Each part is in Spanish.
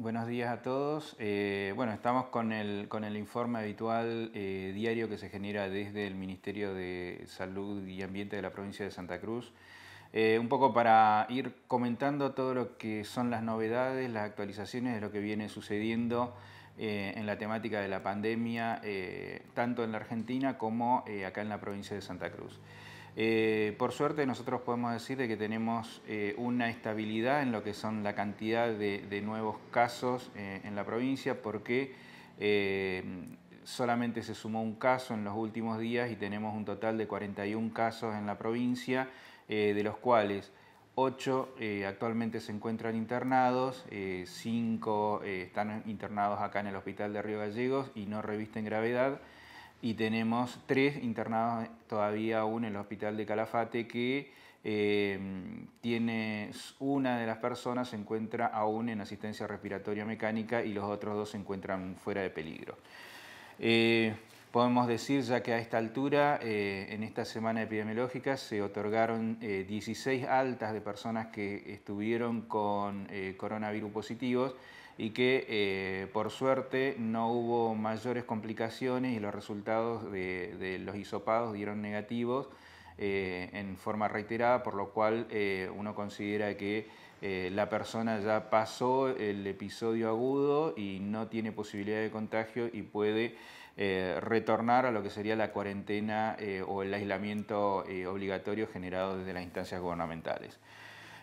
Buenos días a todos. Eh, bueno, estamos con el, informe habitual eh, diario que se genera desde el Ministerio de Salud y Ambiente de la provincia de Santa Cruz. Eh, un poco para ir comentando todo lo que son las novedades, las actualizaciones de lo que viene sucediendo en la temática de la pandemia, tanto en la Argentina como acá en la provincia de Santa Cruz. Eh, por suerte nosotros podemos decir que tenemos eh, una estabilidad en lo que son la cantidad de, nuevos casos eh, en la provincia porque solamente se sumó un caso en los últimos días y tenemos un total de 41 casos en la provincia, de los cuales 8 actualmente se encuentran internados, 5 están internados acá en el hospital de Río Gallegos y no revisten gravedad y tenemos tres internados todavía aún en el hospital de Calafate que eh, tiene una de las personas se encuentra aún en asistencia respiratoria mecánica y los otros dos se encuentran fuera de peligro. Eh, podemos decir ya que a esta altura, eh, en esta semana epidemiológica, se otorgaron 16 altas de personas que estuvieron con coronavirus positivos y que eh, por suerte no hubo mayores complicaciones y los resultados de, los hisopados dieron negativos eh, en forma reiterada, por lo cual eh, uno considera que la persona ya pasó el episodio agudo y no tiene posibilidad de contagio y puede retornar a lo que sería la cuarentena o el aislamiento obligatorio generado desde las instancias gubernamentales.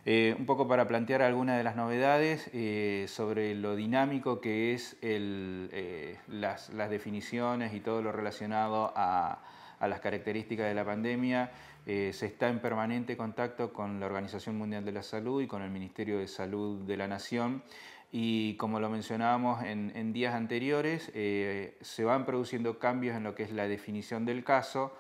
Eh, un poco para plantear algunas de las novedades eh, sobre lo dinámico que es eh, las, definiciones y todo lo relacionado a, las características de la pandemia. se está en permanente contacto con la Organización Mundial de la Salud y con el Ministerio de Salud de la Nación y como lo mencionábamos en, días anteriores, se van produciendo cambios en lo que es la definición del caso,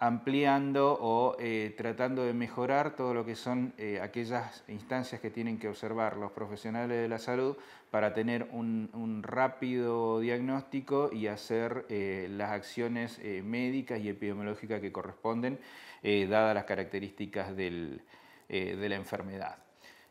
ampliando o eh, tratando de mejorar todo lo que son eh, aquellas instancias que tienen que observar los profesionales de la salud para tener un, rápido diagnóstico y hacer eh, las acciones médicas y epidemiológicas que corresponden, dadas las características de la enfermedad.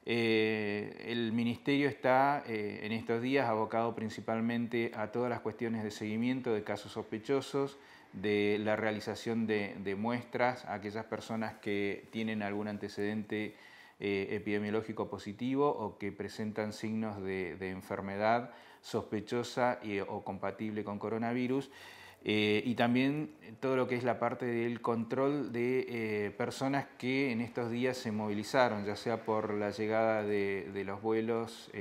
el ministerio está en estos días abocado principalmente a todas las cuestiones de seguimiento de casos sospechosos, de la realización de, muestras a aquellas personas que tienen algún antecedente eh, epidemiológico positivo o que presentan signos de, enfermedad sospechosa y, o compatible con coronavirus. Eh, y también todo lo que es la parte del control de eh, personas que en estos días se movilizaron, ya sea por la llegada de, los vuelos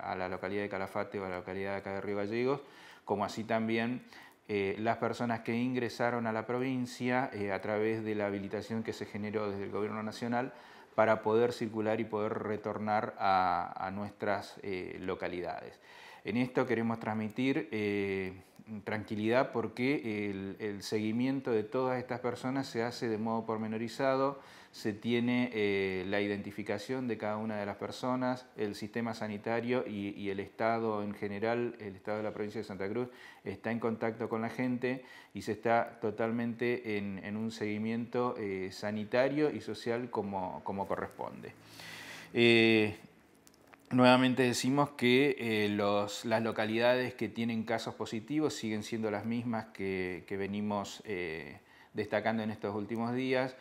a la localidad de Calafate o a la localidad de acá de Río Gallegos, como así también eh, las personas que ingresaron a la provincia eh, a través de la habilitación que se generó desde el Gobierno Nacional para poder circular y poder retornar a, nuestras eh, localidades. En esto queremos transmitir tranquilidad porque el seguimiento de todas estas personas se hace de modo pormenorizado, se tiene eh, la identificación de cada una de las personas, el sistema sanitario y, el Estado en general, el Estado de la provincia de Santa Cruz, está en contacto con la gente y se está totalmente en, un seguimiento eh, sanitario y social como, corresponde. Eh, nuevamente decimos que las localidades que tienen casos positivos siguen siendo las mismas que, venimos destacando en estos últimos días.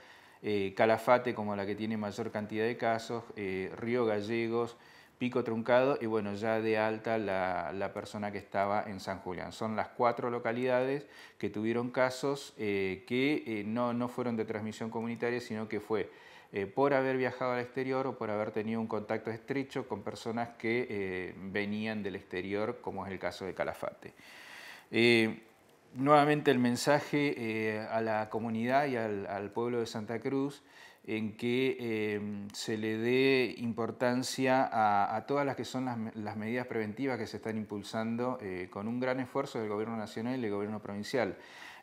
Eh, Calafate como la que tiene mayor cantidad de casos, eh, Río Gallegos, Pico Truncado y bueno, ya de alta la, persona que estaba en San Julián. Son las cuatro localidades que tuvieron casos eh, que no, fueron de transmisión comunitaria, sino que fue por haber viajado al exterior o por haber tenido un contacto estrecho con personas que venían del exterior, como es el caso de Calafate nuevamente el mensaje eh, a la comunidad y al, pueblo de Santa Cruz en que eh, se le dé importancia a, todas las que son las, medidas preventivas que se están impulsando eh, con un gran esfuerzo del Gobierno Nacional y del Gobierno Provincial,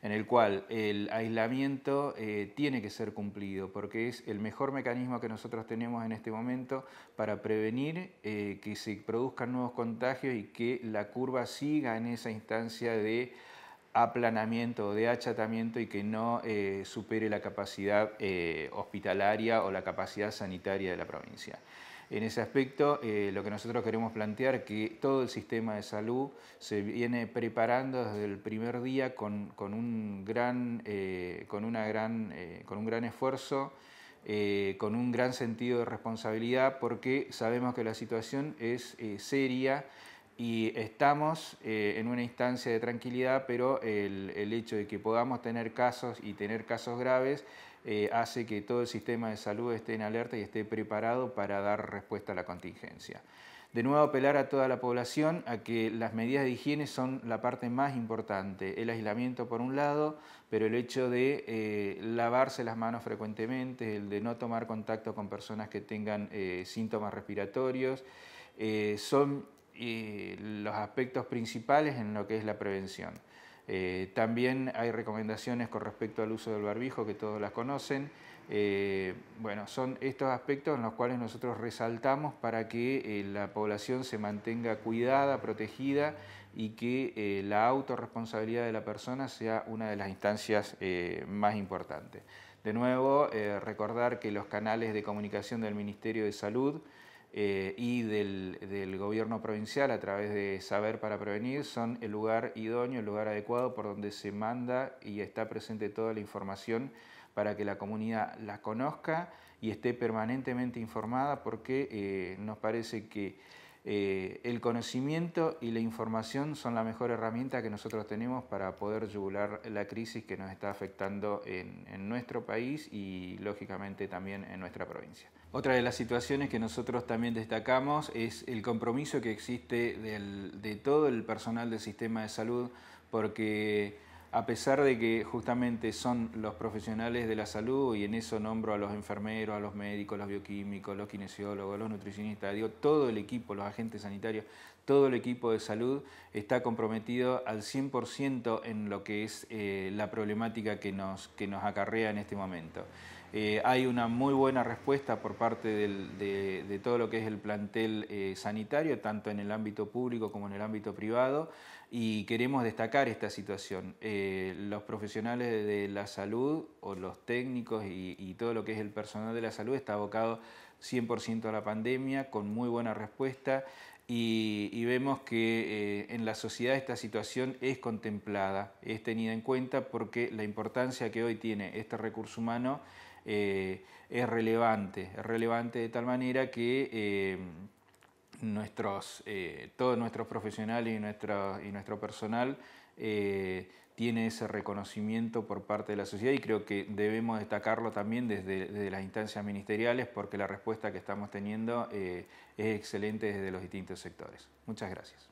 en el cual el aislamiento tiene que ser cumplido, porque es el mejor mecanismo que nosotros tenemos en este momento para prevenir que se produzcan nuevos contagios y que la curva siga en esa instancia de aplanamiento, o de achatamiento y que no eh, supere la capacidad eh, hospitalaria o la capacidad sanitaria de la provincia. En ese aspecto, eh, lo que nosotros queremos plantear que todo el sistema de salud se viene preparando desde el primer día con, un, gran, con, una gran con un gran esfuerzo, con un gran sentido de responsabilidad, porque sabemos que la situación es seria y estamos eh, en una instancia de tranquilidad, pero el, hecho de que podamos tener casos y tener casos graves eh, hace que todo el sistema de salud esté en alerta y esté preparado para dar respuesta a la contingencia. De nuevo, apelar a toda la población a que las medidas de higiene son la parte más importante. El aislamiento por un lado, pero el hecho de eh, lavarse las manos frecuentemente, el de no tomar contacto con personas que tengan síntomas respiratorios, son los aspectos principales en lo que es la prevención. Eh, también hay recomendaciones con respecto al uso del barbijo que todos las conocen. Eh, bueno, son estos aspectos en los cuales nosotros resaltamos para que eh, la población se mantenga cuidada, protegida y que la autorresponsabilidad de la persona sea una de las instancias más importantes. De nuevo, recordar que los canales de comunicación del Ministerio de Salud eh, y del, gobierno provincial a través de Saber para Prevenir son el lugar idóneo, el lugar adecuado por donde se manda y está presente toda la información para que la comunidad la conozca y esté permanentemente informada porque eh, nos parece que eh, el conocimiento y la información son la mejor herramienta que nosotros tenemos para poder yugular la crisis que nos está afectando en nuestro país y lógicamente también en nuestra provincia. Otra de las situaciones que nosotros también destacamos es el compromiso que existe de todo el personal del sistema de salud, porque a pesar de que justamente son los profesionales de la salud, y en eso nombro a los enfermeros, a los médicos, los bioquímicos, los kinesiólogos, los nutricionistas, digo, todo el equipo, los agentes sanitarios, todo el equipo de salud está comprometido al 100% en lo que es eh, la problemática que que nos acarrea en este momento. Eh, hay una muy buena respuesta por parte de, todo lo que es el plantel eh, sanitario, tanto en el ámbito público como en el ámbito privado, y queremos destacar esta situación. Eh, los profesionales de la salud o los técnicos y, todo lo que es el personal de la salud está abocado 100% a la pandemia, con muy buena respuesta, y vemos que en la sociedad esta situación es contemplada, es tenida en cuenta porque la importancia que hoy tiene este recurso humano eh, es relevante, es relevante de tal manera que eh, nuestros, eh, todos nuestros profesionales y nuestro, y nuestro personal tiene ese reconocimiento por parte de la sociedad y creo que debemos destacarlo también desde, desde las instancias ministeriales porque la respuesta que estamos teniendo es excelente desde los distintos sectores. Muchas gracias.